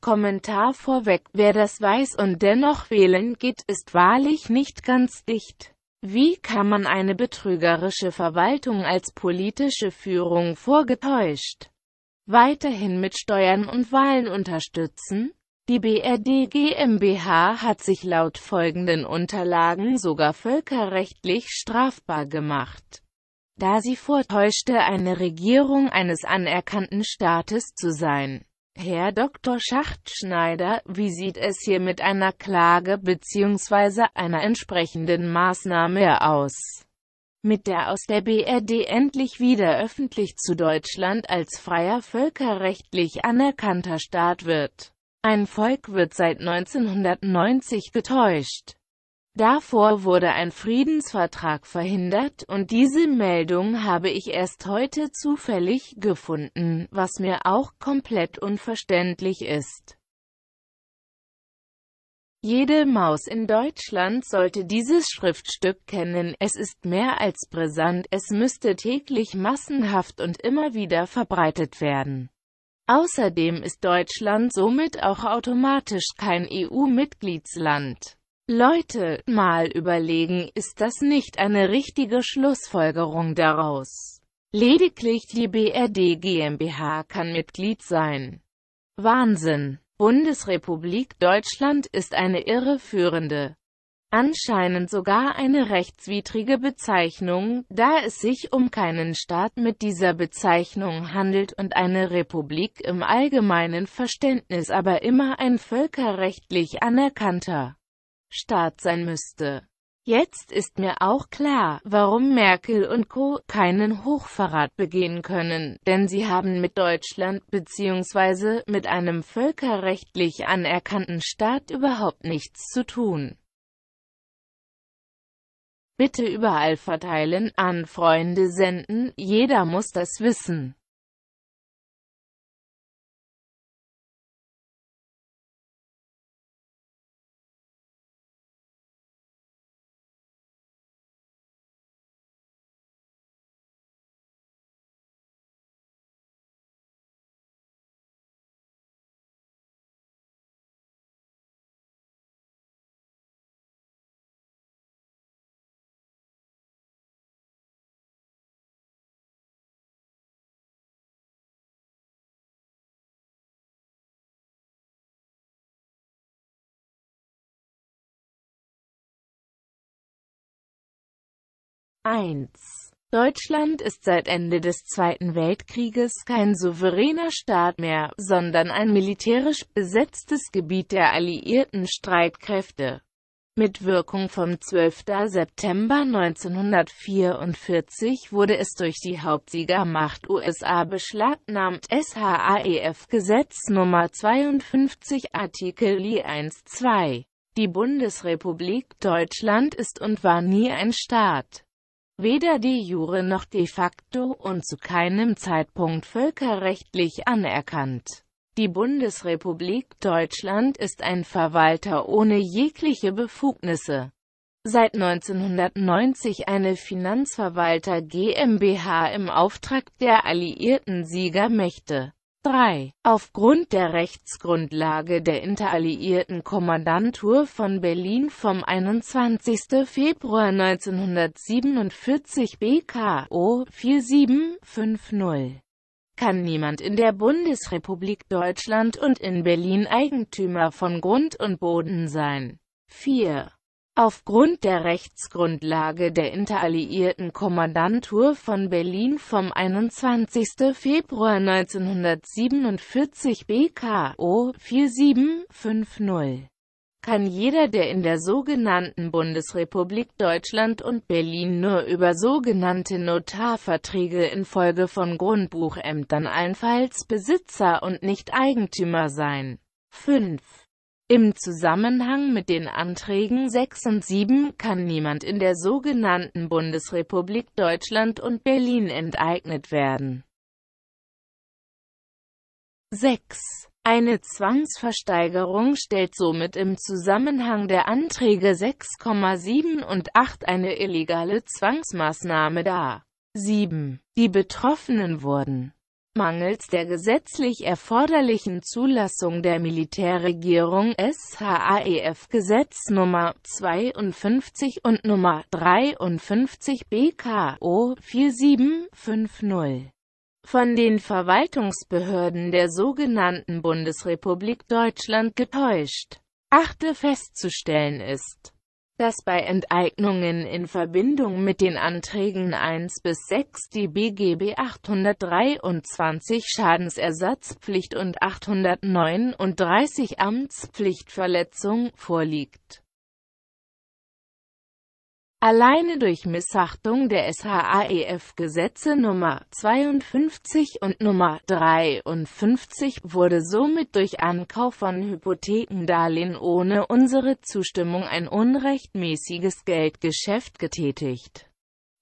Kommentar vorweg, wer das weiß und dennoch wählen geht, ist wahrlich nicht ganz dicht. Wie kann man eine betrügerische Verwaltung als politische Führung vorgetäuscht weiterhin mit Steuern und Wahlen unterstützen? Die BRD GmbH hat sich laut folgenden Unterlagen sogar völkerrechtlich strafbar gemacht, da sie vortäuschte, eine Regierung eines anerkannten Staates zu sein. Herr Dr. Schachtschneider, wie sieht es hier mit einer Klage bzw. einer entsprechenden Maßnahme aus? Mit der aus der BRD endlich wieder öffentlich zu Deutschland als freier völkerrechtlich anerkannter Staat wird. Ein Volk wird seit 1990 getäuscht. Davor wurde ein Friedensvertrag verhindert, und diese Meldung habe ich erst heute zufällig gefunden, was mir auch komplett unverständlich ist. Jede Maus in Deutschland sollte dieses Schriftstück kennen, es ist mehr als brisant, es müsste täglich massenhaft und immer wieder verbreitet werden. Außerdem ist Deutschland somit auch automatisch kein EU-Mitgliedsland. Leute, mal überlegen, ist das nicht eine richtige Schlussfolgerung daraus? Lediglich die BRD GmbH kann Mitglied sein. Wahnsinn! Bundesrepublik Deutschland ist eine irreführende, anscheinend sogar eine rechtswidrige Bezeichnung, da es sich um keinen Staat mit dieser Bezeichnung handelt und eine Republik im allgemeinen Verständnis aber immer ein völkerrechtlich anerkannter Staat sein müsste. Jetzt ist mir auch klar, warum Merkel und Co. keinen Hochverrat begehen können, denn sie haben mit Deutschland bzw. mit einem völkerrechtlich anerkannten Staat überhaupt nichts zu tun. Bitte überall verteilen, an Freunde senden, jeder muss das wissen. 1. Deutschland ist seit Ende des Zweiten Weltkrieges kein souveräner Staat mehr, sondern ein militärisch besetztes Gebiet der alliierten Streitkräfte. Mit Wirkung vom 12. September 1944 wurde es durch die Hauptsiegermacht USA beschlagnahmt SHAEF-Gesetz Nummer 52 Artikel I 1 2. Die Bundesrepublik Deutschland ist und war nie ein Staat weder die jure noch de facto und zu keinem Zeitpunkt völkerrechtlich anerkannt. Die Bundesrepublik Deutschland ist ein Verwalter ohne jegliche Befugnisse. Seit 1990 eine Finanzverwalter GmbH im Auftrag der alliierten Siegermächte. 3. Aufgrund der Rechtsgrundlage der interalliierten Kommandantur von Berlin vom 21. Februar 1947 BKO 4750 kann niemand in der Bundesrepublik Deutschland und in Berlin Eigentümer von Grund und Boden sein. 4 aufgrund der Rechtsgrundlage der interalliierten Kommandantur von Berlin vom 21. Februar 1947 BKO 4750 kann jeder, der in der sogenannten Bundesrepublik Deutschland und Berlin nur über sogenannte Notarverträge infolge von Grundbuchämtern allenfalls Besitzer und nicht Eigentümer sein. 5. Im Zusammenhang mit den Anträgen 6 und 7 kann niemand in der sogenannten Bundesrepublik Deutschland und Berlin enteignet werden. 6. Eine Zwangsversteigerung stellt somit im Zusammenhang der Anträge 6,7 und 8 eine illegale Zwangsmaßnahme dar. 7. Die Betroffenen wurden Mangels der gesetzlich erforderlichen Zulassung der Militärregierung SHAEF Gesetz Nummer 52 und Nummer 53 BKO 4750 von den Verwaltungsbehörden der sogenannten Bundesrepublik Deutschland getäuscht. Achte festzustellen ist, dass bei Enteignungen in Verbindung mit den Anträgen 1 bis 6 die BGB 823 Schadensersatzpflicht und 839 Amtspflichtverletzung vorliegt Alleine durch Missachtung der SHAEF-Gesetze Nummer 52 und Nummer 53 wurde somit durch Ankauf von Hypothekendarlehen ohne unsere Zustimmung ein unrechtmäßiges Geldgeschäft getätigt.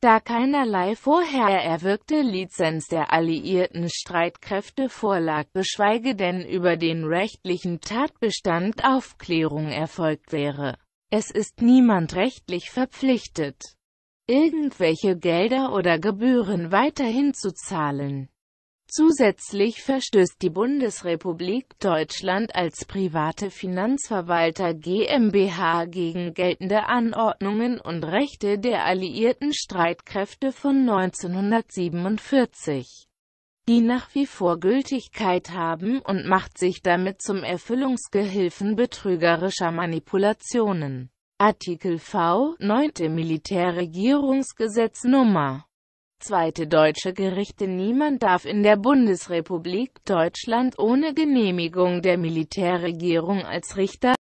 Da keinerlei vorher erwirkte Lizenz der alliierten Streitkräfte vorlag, geschweige denn über den rechtlichen Tatbestand Aufklärung erfolgt wäre es ist niemand rechtlich verpflichtet, irgendwelche Gelder oder Gebühren weiterhin zu zahlen. Zusätzlich verstößt die Bundesrepublik Deutschland als private Finanzverwalter GmbH gegen geltende Anordnungen und Rechte der alliierten Streitkräfte von 1947 die nach wie vor Gültigkeit haben und macht sich damit zum Erfüllungsgehilfen betrügerischer Manipulationen. Artikel V, 9. Militärregierungsgesetz Nummer Zweite deutsche Gerichte Niemand darf in der Bundesrepublik Deutschland ohne Genehmigung der Militärregierung als Richter,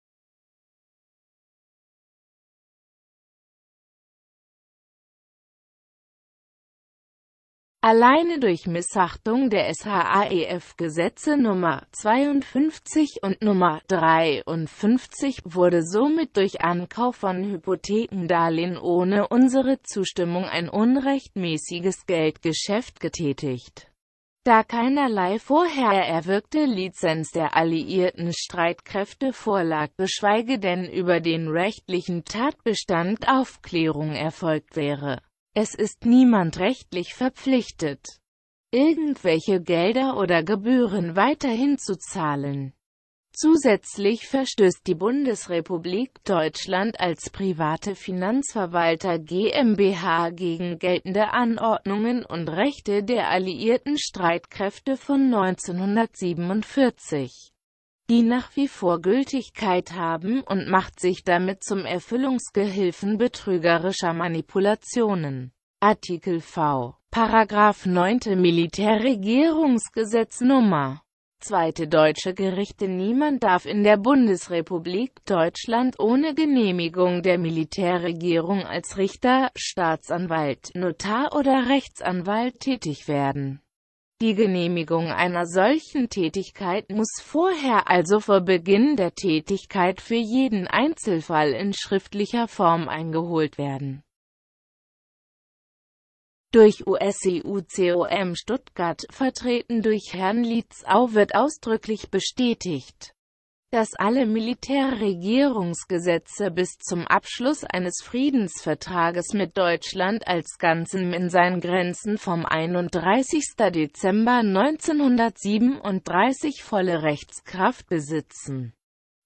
Alleine durch Missachtung der SHAEF-Gesetze Nummer 52 und Nummer 53 wurde somit durch Ankauf von Hypothekendarlehen ohne unsere Zustimmung ein unrechtmäßiges Geldgeschäft getätigt. Da keinerlei vorher erwirkte Lizenz der alliierten Streitkräfte vorlag, geschweige denn über den rechtlichen Tatbestand Aufklärung erfolgt wäre es ist niemand rechtlich verpflichtet, irgendwelche Gelder oder Gebühren weiterhin zu zahlen. Zusätzlich verstößt die Bundesrepublik Deutschland als private Finanzverwalter GmbH gegen geltende Anordnungen und Rechte der alliierten Streitkräfte von 1947 die nach wie vor Gültigkeit haben und macht sich damit zum Erfüllungsgehilfen betrügerischer Manipulationen. Artikel V. Paragraph 9. Militärregierungsgesetz Nummer Zweite deutsche Gerichte Niemand darf in der Bundesrepublik Deutschland ohne Genehmigung der Militärregierung als Richter, Staatsanwalt, Notar oder Rechtsanwalt tätig werden. Die Genehmigung einer solchen Tätigkeit muss vorher also vor Beginn der Tätigkeit für jeden Einzelfall in schriftlicher Form eingeholt werden. Durch USCU-COM Stuttgart, vertreten durch Herrn Lietzau wird ausdrücklich bestätigt, dass alle Militärregierungsgesetze bis zum Abschluss eines Friedensvertrages mit Deutschland als Ganzen in seinen Grenzen vom 31. Dezember 1937 volle Rechtskraft besitzen.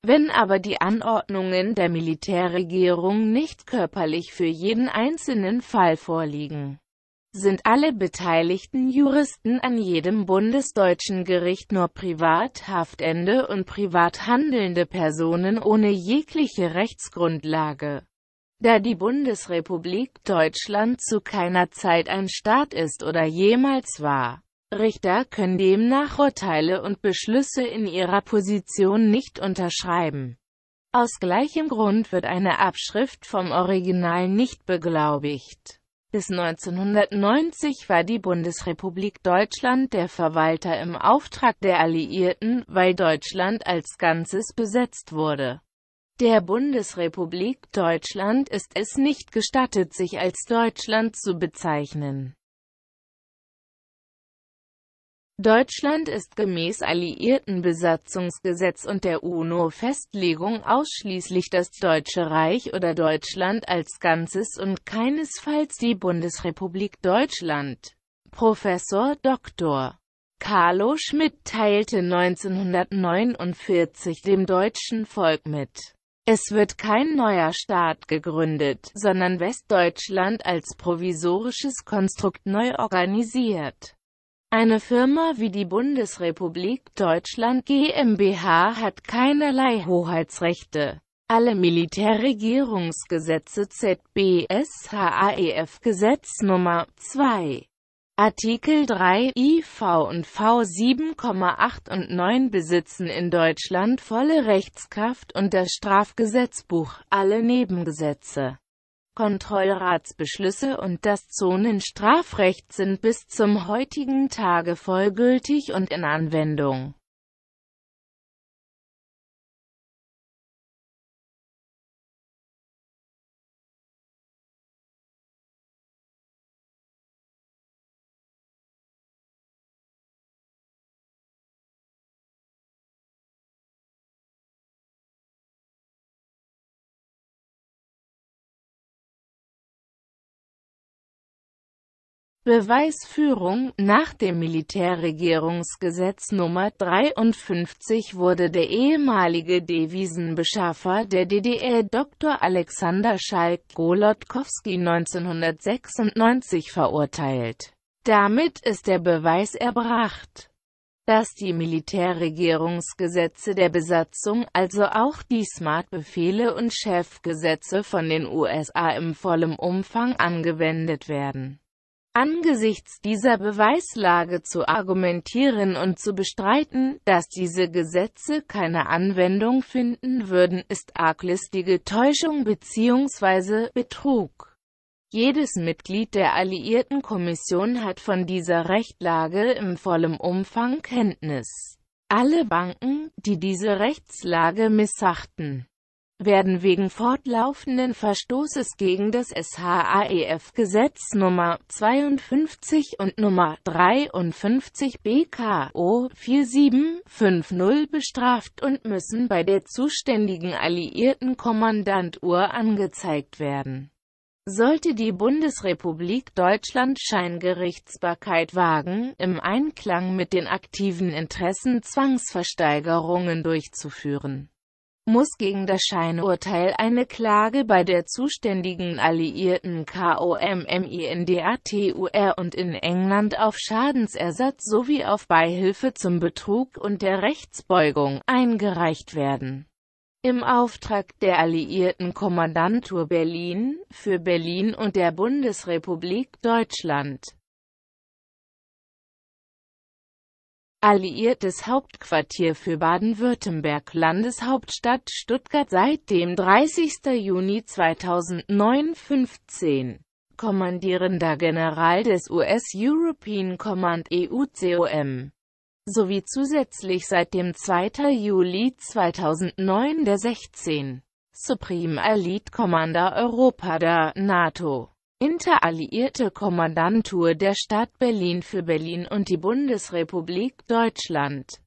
Wenn aber die Anordnungen der Militärregierung nicht körperlich für jeden einzelnen Fall vorliegen sind alle beteiligten Juristen an jedem bundesdeutschen Gericht nur privat haftende und privat handelnde Personen ohne jegliche Rechtsgrundlage. Da die Bundesrepublik Deutschland zu keiner Zeit ein Staat ist oder jemals war, Richter können demnach Urteile und Beschlüsse in ihrer Position nicht unterschreiben. Aus gleichem Grund wird eine Abschrift vom Original nicht beglaubigt. Bis 1990 war die Bundesrepublik Deutschland der Verwalter im Auftrag der Alliierten, weil Deutschland als Ganzes besetzt wurde. Der Bundesrepublik Deutschland ist es nicht gestattet, sich als Deutschland zu bezeichnen. Deutschland ist gemäß alliierten Besatzungsgesetz und der UNO-Festlegung ausschließlich das Deutsche Reich oder Deutschland als Ganzes und keinesfalls die Bundesrepublik Deutschland. Professor Dr. Carlo Schmidt teilte 1949 dem deutschen Volk mit. Es wird kein neuer Staat gegründet, sondern Westdeutschland als provisorisches Konstrukt neu organisiert. Eine Firma wie die Bundesrepublik Deutschland GmbH hat keinerlei Hoheitsrechte. Alle Militärregierungsgesetze ZBSHAEF Gesetz Nummer 2 Artikel 3 IV und V 7,8 und 9 besitzen in Deutschland volle Rechtskraft und das Strafgesetzbuch, alle Nebengesetze Kontrollratsbeschlüsse und das Zonenstrafrecht sind bis zum heutigen Tage vollgültig und in Anwendung. Beweisführung Nach dem Militärregierungsgesetz Nummer 53 wurde der ehemalige Devisenbeschaffer der DDR e, Dr. Alexander Schalk-Golotkowski 1996 verurteilt. Damit ist der Beweis erbracht, dass die Militärregierungsgesetze der Besatzung, also auch die Smart-Befehle und Chefgesetze von den USA im vollen Umfang angewendet werden. Angesichts dieser Beweislage zu argumentieren und zu bestreiten, dass diese Gesetze keine Anwendung finden würden, ist arglistige Täuschung bzw. Betrug. Jedes Mitglied der Alliierten Kommission hat von dieser Rechtlage im vollen Umfang Kenntnis. Alle Banken, die diese Rechtslage missachten, werden wegen fortlaufenden Verstoßes gegen das SHAEF-Gesetz Nummer 52 und Nummer 53 BKO 4750 bestraft und müssen bei der zuständigen alliierten Kommandantur angezeigt werden. Sollte die Bundesrepublik Deutschland Scheingerichtsbarkeit wagen, im Einklang mit den aktiven Interessen Zwangsversteigerungen durchzuführen muss gegen das Scheinurteil eine Klage bei der zuständigen Alliierten KOMMINDATUR und in England auf Schadensersatz sowie auf Beihilfe zum Betrug und der Rechtsbeugung eingereicht werden. Im Auftrag der Alliierten Kommandantur Berlin, für Berlin und der Bundesrepublik Deutschland Alliiertes Hauptquartier für Baden-Württemberg, Landeshauptstadt Stuttgart seit dem 30. Juni 2009 15. Kommandierender General des US European Command EUCOM sowie zusätzlich seit dem 2. Juli 2009 der 16. Supreme Elite Commander Europa der NATO. Interalliierte Kommandantur der Stadt Berlin für Berlin und die Bundesrepublik Deutschland.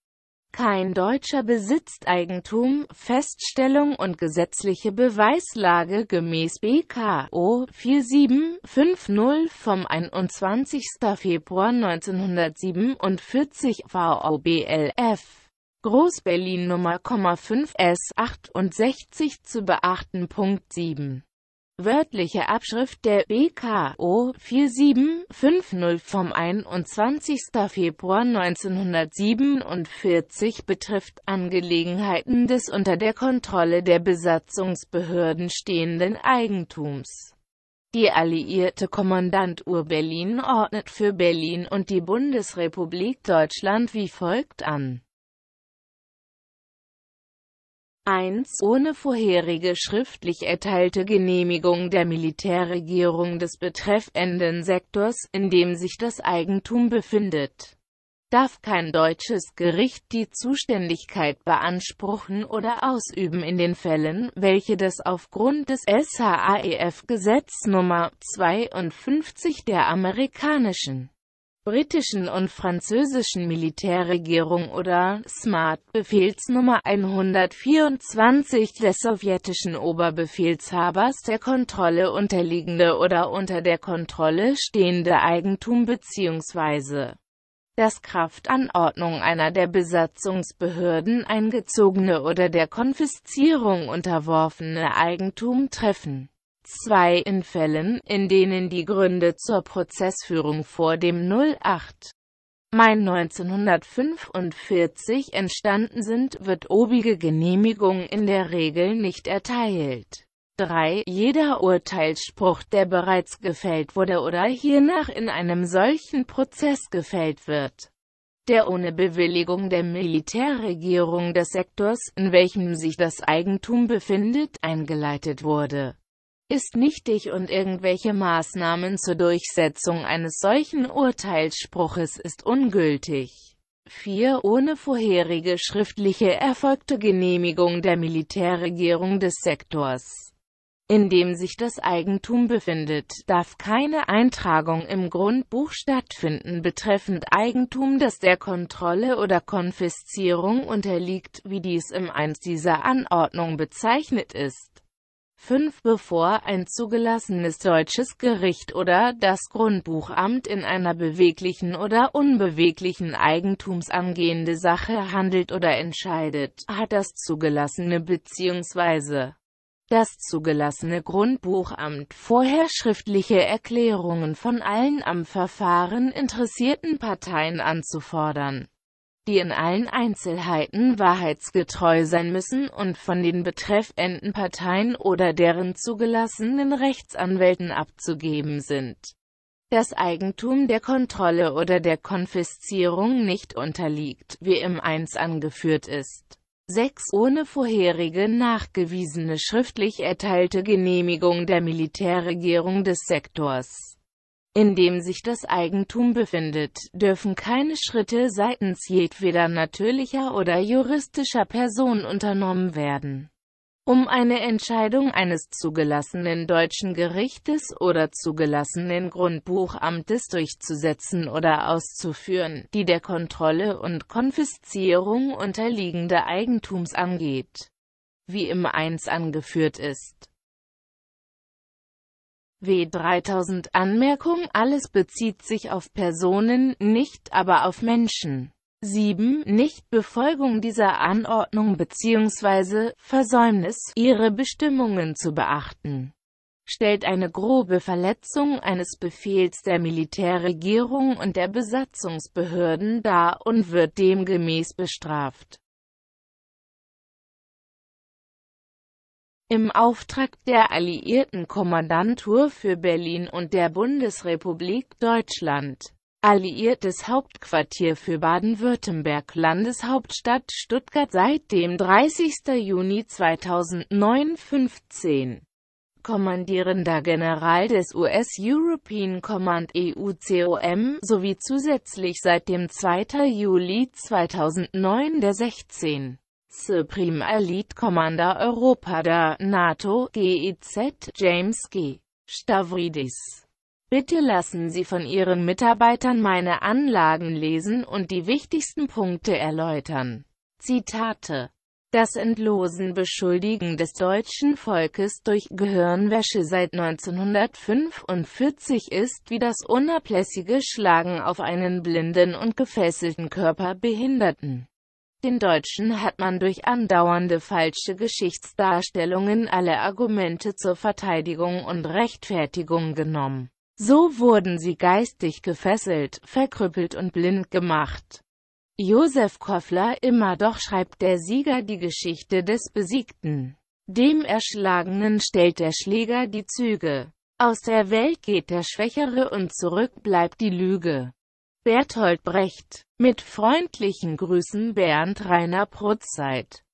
Kein Deutscher besitzt Eigentum, Feststellung und gesetzliche Beweislage gemäß BKO 4750 vom 21. Februar 1947 VOBLF. Groß-Berlin 5 S68 zu beachten. Punkt 7 Wörtliche Abschrift der BKO 4750 vom 21. Februar 1947 betrifft Angelegenheiten des unter der Kontrolle der Besatzungsbehörden stehenden Eigentums. Die alliierte Kommandantur Berlin ordnet für Berlin und die Bundesrepublik Deutschland wie folgt an 1. Ohne vorherige schriftlich erteilte Genehmigung der Militärregierung des betreffenden Sektors, in dem sich das Eigentum befindet, darf kein deutsches Gericht die Zuständigkeit beanspruchen oder ausüben in den Fällen, welche das aufgrund des SHAEF-Gesetz Nummer 52 der amerikanischen britischen und französischen Militärregierung oder SMART Befehlsnummer 124 des sowjetischen Oberbefehlshabers der Kontrolle unterliegende oder unter der Kontrolle stehende Eigentum bzw. das Kraftanordnung einer der Besatzungsbehörden eingezogene oder der Konfiszierung unterworfene Eigentum treffen. 2 in Fällen, in denen die Gründe zur Prozessführung vor dem 08. Mai 1945 entstanden sind, wird obige Genehmigung in der Regel nicht erteilt. 3. Jeder Urteilsspruch, der bereits gefällt wurde oder hiernach in einem solchen Prozess gefällt wird, der ohne Bewilligung der Militärregierung des Sektors, in welchem sich das Eigentum befindet, eingeleitet wurde ist nichtig und irgendwelche Maßnahmen zur Durchsetzung eines solchen Urteilsspruches ist ungültig. 4. Ohne vorherige schriftliche erfolgte Genehmigung der Militärregierung des Sektors, in dem sich das Eigentum befindet, darf keine Eintragung im Grundbuch stattfinden betreffend Eigentum, das der Kontrolle oder Konfiszierung unterliegt, wie dies im 1 dieser Anordnung bezeichnet ist. 5. Bevor ein zugelassenes deutsches Gericht oder das Grundbuchamt in einer beweglichen oder unbeweglichen eigentumsangehende Sache handelt oder entscheidet, hat das zugelassene bzw. das zugelassene Grundbuchamt vorher schriftliche Erklärungen von allen am Verfahren interessierten Parteien anzufordern die in allen Einzelheiten wahrheitsgetreu sein müssen und von den betreffenden Parteien oder deren zugelassenen Rechtsanwälten abzugeben sind. Das Eigentum der Kontrolle oder der Konfiszierung nicht unterliegt, wie im 1 angeführt ist. 6. Ohne vorherige nachgewiesene schriftlich erteilte Genehmigung der Militärregierung des Sektors in dem sich das Eigentum befindet, dürfen keine Schritte seitens jedweder natürlicher oder juristischer Person unternommen werden, um eine Entscheidung eines zugelassenen deutschen Gerichtes oder zugelassenen Grundbuchamtes durchzusetzen oder auszuführen, die der Kontrolle und Konfiszierung unterliegende Eigentums angeht, wie im 1 angeführt ist. W3000 Anmerkung Alles bezieht sich auf Personen, nicht aber auf Menschen. 7. Nichtbefolgung dieser Anordnung bzw. Versäumnis, ihre Bestimmungen zu beachten, stellt eine grobe Verletzung eines Befehls der Militärregierung und der Besatzungsbehörden dar und wird demgemäß bestraft. Im Auftrag der alliierten Kommandantur für Berlin und der Bundesrepublik Deutschland. Alliiertes Hauptquartier für Baden-Württemberg Landeshauptstadt Stuttgart seit dem 30. Juni 2009 15 kommandierender General des US European Command EUCOM sowie zusätzlich seit dem 2. Juli 2009 der 16. Supreme Elite Commander Europa der NATO, GEZ, James G. Stavridis. Bitte lassen Sie von Ihren Mitarbeitern meine Anlagen lesen und die wichtigsten Punkte erläutern. Zitate das Entlosen Beschuldigen des deutschen Volkes durch Gehirnwäsche seit 1945 ist wie das unablässige Schlagen auf einen blinden und gefesselten Körper Behinderten. Den Deutschen hat man durch andauernde falsche Geschichtsdarstellungen alle Argumente zur Verteidigung und Rechtfertigung genommen. So wurden sie geistig gefesselt, verkrüppelt und blind gemacht. Josef Koffler immer doch schreibt der Sieger die Geschichte des Besiegten. Dem Erschlagenen stellt der Schläger die Züge. Aus der Welt geht der Schwächere und zurück bleibt die Lüge. Berthold Brecht mit freundlichen Grüßen Bernd Rainer Protzeit